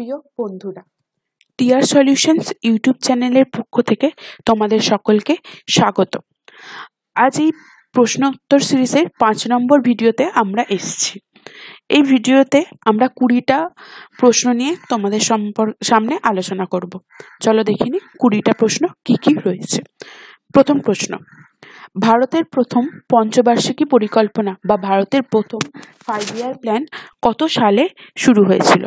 প্রিয় বন্ধুরা টিয়ার solutions YouTube চ্যানেলের পক্ষ থেকে তোমাদের সকলকে স্বাগত আজ এই প্রশ্নোত্তর সিরিজের পাঁচ নম্বর ভিডিওতে আমরা এসেছি এই ভিডিওতে আমরা কুড়িটা প্রশ্ন নিয়ে তোমাদের সামনে আলোচনা করব চলো দেখিনি নি কুড়িটা প্রশ্ন কি কি রয়েছে প্রথম প্রশ্ন ভারতের প্রথম পঞ্চবার্ষিকী পরিকল্পনা বা ভারতের প্রথম ফাইভ ইয়ার প্ল্যান কত সালে শুরু হয়েছিল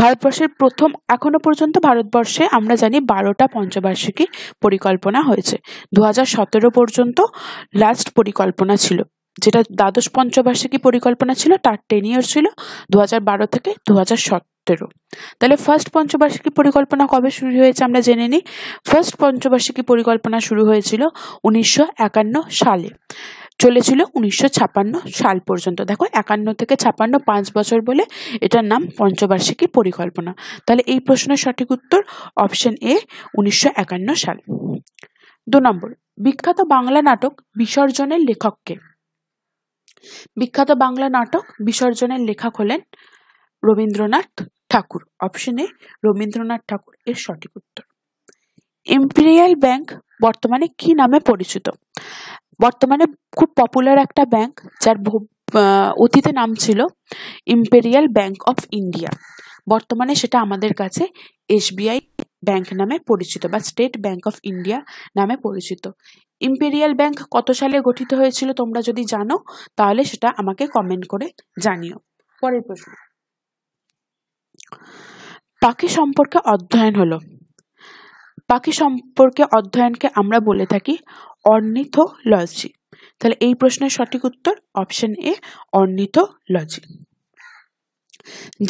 ভারতবর্ষের প্রথম এখনো পর্যন্ত ভারতবর্ষে আমরা জানি বারোটা পঞ্চবার্ষিকী পরিকল্পনা হয়েছে দু সতেরো পর্যন্ত লাস্ট পরিকল্পনা ছিল যেটা দ্বাদশ পঞ্চবার্ষিকী পরিকল্পনা ছিল তার টেন ইয়ার ছিল দু বারো থেকে দু সতেরো তাহলে ফার্স্ট পঞ্চবার্ষিকী পরিকল্পনা কবে শুরু হয়েছে আমরা জেনে নিই ফার্স্ট পঞ্চবার্ষিকী পরিকল্পনা শুরু হয়েছিল উনিশশো সালে চলেছিল উনিশশো ছাপান্ন সাল পর্যন্ত দেখো একান্ন থেকে ছাপান্ন পাঁচ বছর বলে এটার নাম পঞ্চবার্ষিকী পরিকল্পনা তাহলে এই প্রশ্নের সঠিক উত্তর অপশন এ উনিশশো একান্ন সাল দু নম্বর বিখ্যাত বাংলা নাটক বিসর্জনের লেখককে বিখ্যাত বাংলা নাটক বিসর্জনের লেখক হলেন রবীন্দ্রনাথ ঠাকুর অপশন এ রবীন্দ্রনাথ ঠাকুর এর সঠিক উত্তর ইম্পেরিয়াল ব্যাংক বর্তমানে কি নামে পরিচিত বর্তমানে খুব পপুলার একটা ব্যাংক যার অতীতে নাম ছিল ইম্পেরিয়াল ব্যাংক অফ ইন্ডিয়া বর্তমানে সেটা আমাদের কাছে এসবিআই ব্যাংক নামে পরিচিত বা স্টেট ব্যাংক অফ ইন্ডিয়া নামে পরিচিত ইম্পেরিয়াল ব্যাংক কত সালে গঠিত হয়েছিল তোমরা যদি জানো তাহলে সেটা আমাকে কমেন্ট করে জানিও পরের প্রশ্ন পাখি সম্পর্কে অধ্যয়ন হলো পাখি সম্পর্কে অধ্যয়নকে আমরা বলে থাকি অর্নিথোলজি তাহলে এই প্রশ্নের সঠিক উত্তর অপশন এ অর্নিথোলজি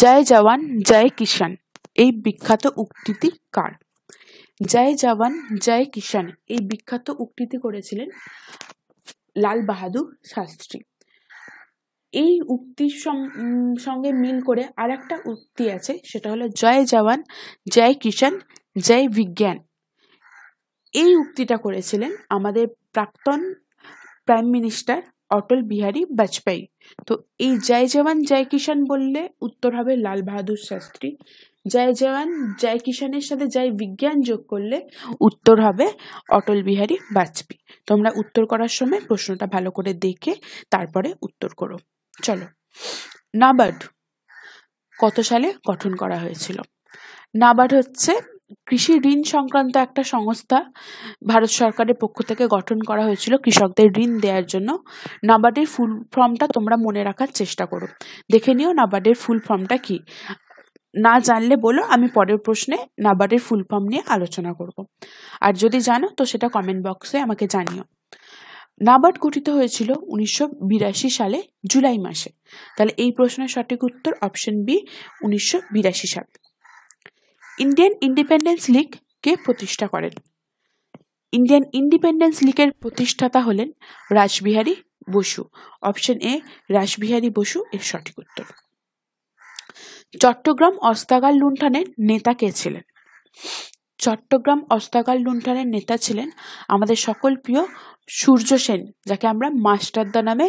জয় জওয়ান জয় কিষান এই বিখ্যাত উক্তিটি কার জয় জওয়ান জয় কিষান এই বিখ্যাত উক্তিটি করেছিলেন লাল বাহাদুর শাস্ত্রী এই উক্তির সঙ্গে মিল করে আর একটা উক্তি আছে সেটা হলো জয় জওয়ান জয় কিষান জয় বিজ্ঞান এই উক্তিটা করেছিলেন আমাদের প্রাক্তন প্রাইম মিনিস্টার অটল বিহারী বাজপেয়ী তো এই জয় জওয়ান জয় কিষান বললে উত্তর হবে লাল বাহাদুর শাস্ত্রী জয় জওয়ান জয় কিষানের সাথে জয় বিজ্ঞান যোগ করলে উত্তর হবে অটল বিহারী বাজপেয়ী তোমরা উত্তর করার সময় প্রশ্নটা ভালো করে দেখে তারপরে উত্তর করো চলো নাবার্ড কত সালে গঠন করা হয়েছিল নাবার্ড হচ্ছে কৃষি ঋণ সংক্রান্ত একটা সংস্থা ভারত সরকারের পক্ষ থেকে গঠন করা হয়েছিল কৃষকদের ঋণ দেওয়ার জন্য নাবার্ডের ফুল ফর্মটা তোমরা মনে রাখার চেষ্টা করো দেখে নিও নাবার্ডের ফুল ফর্মটা কি না জানলে বলো আমি পরের প্রশ্নে নাবার্ডের ফুল ফর্ম নিয়ে আলোচনা করব আর যদি জানো তো সেটা কমেন্ট বক্সে আমাকে জানিও নাবার্ড গঠিত হয়েছিল উনিশশো বিরাশি সালে জুলাই মাসে তাহলে এই প্রশ্নের সঠিক উত্তর অপশন বি উনিশশো বিরাশি সাল ইন্ডিয়ান ইন্ডিপেন্ডেন্স লীগকে প্রতিষ্ঠা করেন ইন্ডিয়ান ইন্ডিপেন্ডেন্স লীগের প্রতিষ্ঠাতা হলেন রাসবিহারী বসু অপশন এ রাসবিহারী বসু এর সঠিক উত্তর চট্টগ্রাম অস্তাগাল লুণ্ঠনের নেতা কে ছিলেন চট্টগ্রাম অস্তাগাল লুণ্ঠনের নেতা ছিলেন আমাদের সকল প্রিয় সূর্য সেন যাকে আমরা মাস্টারদা নামে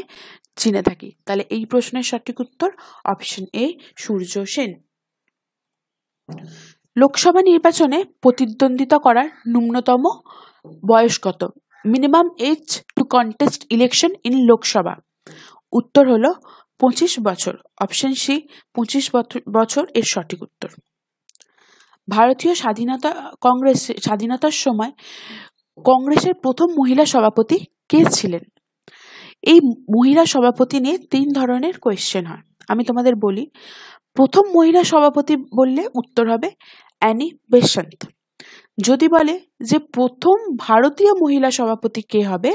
চিনে থাকি তাহলে এই প্রশ্নের সঠিক উত্তর অপশন এ সূর্য সেন লোকসভা নির্বাচনে প্রতিদ্বন্দ্বিতা করার ন্যূনতম বয়স কত minimum age to contest election in Lok Sabha উত্তর হলো পঁচিশ বছর অপশন সি পঁচিশ বছর এর সঠিক উত্তর ভারতীয় স্বাধীনতা কংগ্রেস স্বাধীনতার সময় কংগ্রেসের প্রথম মহিলা সভাপতি কে ছিলেন এই মহিলা সভাপতি নিয়ে তিন ধরনের কোয়েশ্চেন হয় আমি তোমাদের বলি প্রথম মহিলা সভাপতি বললে উত্তর হবে অ্যানি বেসন্ত যদি বলে যে প্রথম ভারতীয় মহিলা সভাপতি কে হবে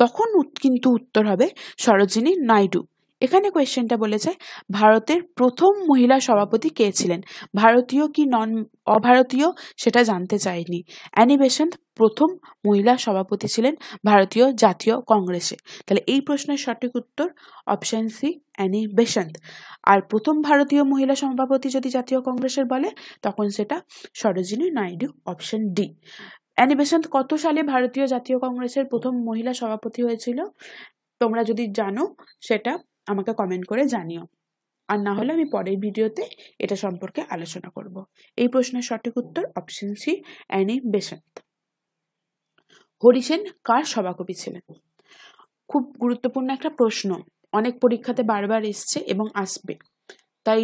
তখন কিন্তু উত্তর হবে সরোজিনী নাইডু এখানে কোয়েশ্চেনটা বলেছে ভারতের প্রথম মহিলা সভাপতি কে ছিলেন ভারতীয় কি নন অভারতীয় সেটা জানতে চাইনি অ্যানি প্রথম মহিলা সভাপতি ছিলেন ভারতীয় জাতীয় কংগ্রেসে তাহলে এই প্রশ্নের সঠিক উত্তর অপশন সি অ্যানি বেসন্ত আর প্রথম ভারতীয় মহিলা সভাপতি যদি জাতীয় কংগ্রেসের বলে তখন সেটা Sarojini Naidu option D Annie Besant কত সালে ভারতীয় জাতীয় কংগ্রেসের প্রথম মহিলা সভাপতি হয়েছিল তোমরা যদি জানো সেটা আমাকে কমেন্ট করে জানিও আর না হলে আমি পরের ভিডিওতে এটা সম্পর্কে আলোচনা করব এই প্রশ্নের সঠিক উত্তর option C Annie Besant Harisena কার সভাকবি ছিলেন খুব গুরুত্বপূর্ণ একটা প্রশ্ন অনেক পরীক্ষাতে বারবার এসছে এবং আসবে তাই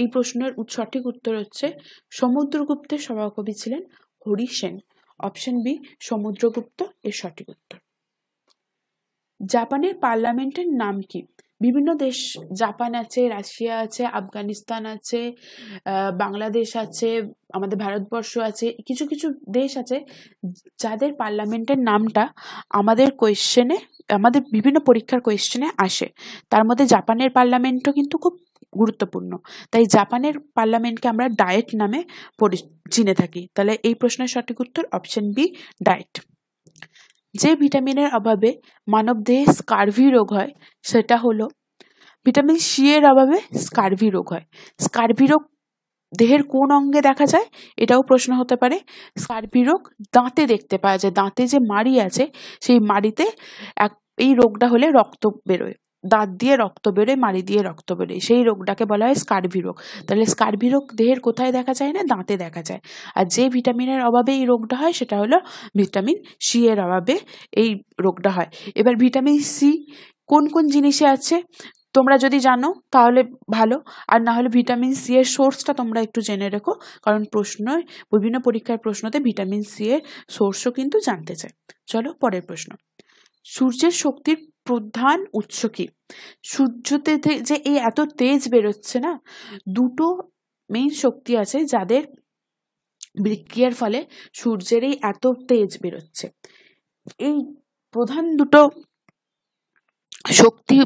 এই প্রশ্নের সঠিক উত্তর হচ্ছে সমুদ্রগুপ্তের সভাকবি ছিলেন হরিসেন অপশন বি সমুদ্রগুপ্ত এর সঠিক উত্তর জাপানের পার্লামেন্টের নাম কি বিভিন্ন দেশ জাপান আছে রাশিয়া আছে আফগানিস্তান আছে বাংলাদেশ আছে আমাদের ভারতবর্ষ আছে কিছু কিছু দেশ আছে যাদের পার্লামেন্টের নামটা আমাদের কোয়েশ্চেনে আমাদের বিভিন্ন পরীক্ষার কোয়েশ্চেনে আসে তার মধ্যে জাপানের পার্লামেন্টও কিন্তু খুব গুরুত্বপূর্ণ তাই জাপানের পার্লামেন্টকে আমরা ডায়েট নামে চিনে থাকি তাহলে এই প্রশ্নের সঠিক উত্তর অপশন বি ডায়েট যে ভিটামিনের অভাবে মানবদেহে স্কারভি রোগ হয় সেটা হলো ভিটামিন সি এর অভাবে স্কারভি রোগ হয় স্কারভি রোগ দেহের কোন অঙ্গে দেখা যায় এটাও প্রশ্ন হতে পারে স্কারভি রোগ দাঁতে দেখতে পাওয়া যায় দাঁতে যে মাড়ি আছে সেই মাড়িতে এক এই রোগটা হলে রক্ত বেরোয় দাঁত দিয়ে রক্ত বেরোয় মাড়ি দিয়ে রক্ত বেরোয় সেই রোগটাকে বলা হয় স্কার্ভি রোগ তাহলে স্কারভি রোগ দেহের কোথায় দেখা যায় না দাঁতে দেখা যায় আর যে ভিটামিনের অভাবে এই রোগটা হয় সেটা হলো ভিটামিন সি এর অভাবে এই রোগটা হয় এবার ভিটামিন সি কোন কোন জিনিসে আছে তোমরা যদি জানো তাহলে ভালো আর না হলে ভিটামিন সি এর সোর্সটা তোমরা একটু জেনে রেখো কারণ প্রশ্ন বিভিন্ন পরীক্ষার প্রশ্নতে ভিটামিন সি এর সোর্সও কিন্তু জানতে চায় চলো পরের প্রশ্ন সূর্যের শক্তির প্রধান উৎস কি সূর্যতে যে এই এত তেজ বেরোচ্ছে না দুটো মেন শক্তি আছে যাদের বিক্রিয়ার ফলে সূর্যের এই এত তেজ বেরোচ্ছে এই প্রধান দুটো শক্তি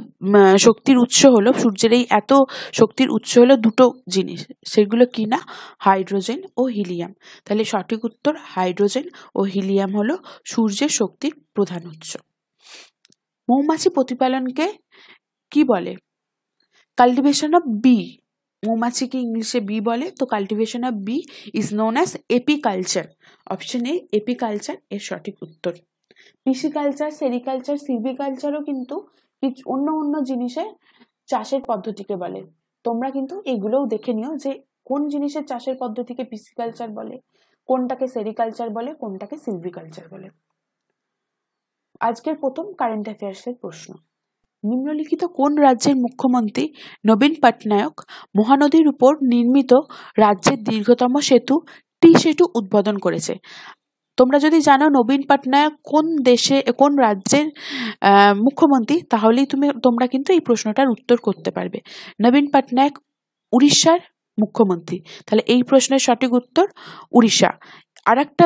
শক্তির উৎস হলো সূর্যের এই এত শক্তির উৎস হলো দুটো জিনিস সেগুলো কি না হাইড্রোজেন ও হিলিয়াম তাহলে সঠিক উত্তর হাইড্রোজেন ও হিলিয়াম হলো সূর্যের শক্তির প্রধান উৎস মৌমাছি প্রতিপালনকে কি বলে কাল্টিভেশন অফ বি মৌমাছিকে ইংলিশে বি বলে তো cultivation of bee is known as apiculture option A apiculture এর সঠিক উত্তর পিসিকালচার সেরিকালচার সিভিকালচারও কিন্তু কিছু অন্য অন্য জিনিসে চাষের পদ্ধতিকে বলে তোমরা কিন্তু এগুলোও দেখে নিও যে কোন জিনিসের চাষের পদ্ধতিকে পিসিকালচার বলে কোনটাকে সেরিকালচার বলে কোনটাকে সিলভিকালচার বলে আজকের প্রথম কারেন্ট অ্যাফেয়ার্সের প্রশ্ন নিম্নলিখিত কোন রাজ্যের মুখ্যমন্ত্রী নবীন পটনায়ক মহানদীর উপর নির্মিত রাজ্যের দীর্ঘতম সেতু টি সেতু উদ্বোধন করেছে তোমরা যদি জানো নবীন পটনায়ক কোন দেশে কোন রাজ্যের মুখ্যমন্ত্রী তাহলেই তুমি তোমরা কিন্তু এই প্রশ্নটার উত্তর করতে পারবে নবীন পটনায়ক উড়িষ্যার মুখ্যমন্ত্রী তাহলে এই প্রশ্নের সঠিক উত্তর উড়িষ্যা আর একটা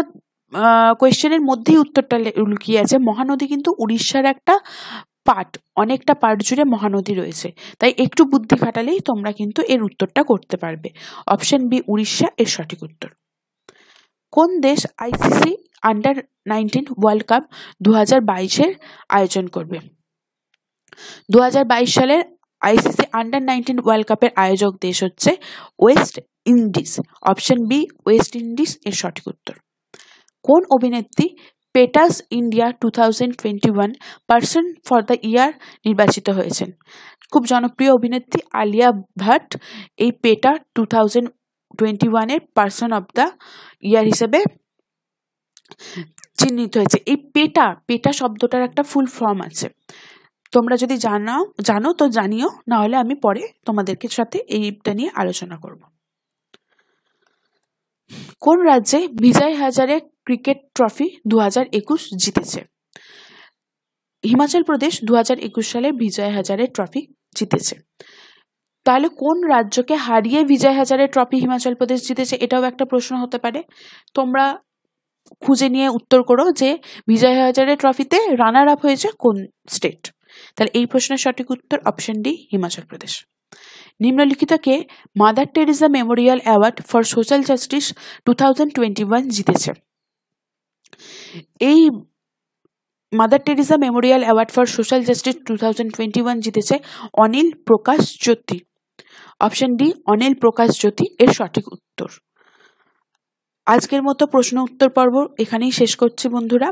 কোয়েশ্চেনের মধ্যেই উত্তরটা লুকিয়ে আছে মহানদী কিন্তু উড়িষ্যার একটা পার্ট অনেকটা পার্ট জুড়ে মহানদী রয়েছে তাই একটু বুদ্ধি খাটালেই তোমরা কিন্তু এর উত্তরটা করতে পারবে অপশন বি উড়িষ্যা এর সঠিক উত্তর কোন দেশ ICC under nineteen world cup দু হাজার বাইশের আয়োজন করবে দু হাজার বাইশ সালের আইসিসি আন্ডার নাইনটিন ওয়ার্ল্ড কাপের আয়োজক দেশ হচ্ছে West Indies option B West Indies এর সঠিক উত্তর কোন অভিনেত্রী PETA's India two thousand twenty one person for the year নির্বাচিত হয়েছেন খুব জনপ্রিয় অভিনেত্রী আলিয়া ভাট এই পেটা টু থাউজেন্ড টোয়েন্টি ওয়ানের পার্সন অব দ্য ইয়ার হিসেবে চিহ্নিত হয়েছে এই পেটা পেটা শব্দটার একটা ফুল ফর্ম আছে তোমরা যদি জানাও জানো তো জানিও নাহলে আমি পরে তোমাদেরকে সাথে এইটা নিয়ে আলোচনা করব কোন রাজ্যে বিজয় হাজারে ক্রিকেট ট্রফি দু একুশ জিতেছে হিমাচল প্রদেশ দু একুশ সালে বিজয় হাজারে ট্রফি জিতেছে তাহলে কোন রাজ্যকে হারিয়ে বিজয় হাজারে ট্রফি হিমাচল প্রদেশ জিতেছে এটাও একটা প্রশ্ন হতে পারে তোমরা খুঁজে নিয়ে উত্তর করো যে বিজয় হাজারে ট্রফিতে রানার আপ হয়েছে কোন স্টেট তাহলে এই প্রশ্নের সঠিক উত্তর অপশন ডি হিমাচল প্রদেশ নিম্নলিখিতকে Mother Teresa memorial award for social justice two thousand twenty one জিতেছে এই Mother Teresa memorial award for social justice two thousand twenty one জিতেছে অনিল প্রকাশ জ্যোতি অপশন ডি অনিল প্রকাশ জ্যোতি এর সঠিক উত্তর আজকের মতো প্রশ্ন উত্তর পর্ব এখানেই শেষ করছি বন্ধুরা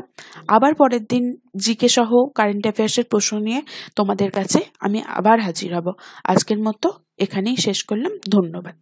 আবার পরের দিন জিকে সহ কারেন্ট অ্যাফেয়ার্সের প্রশ্ন নিয়ে তোমাদের কাছে আমি আবার হাজির হব আজকের মতো এখানেই শেষ করলাম ধন্যবাদ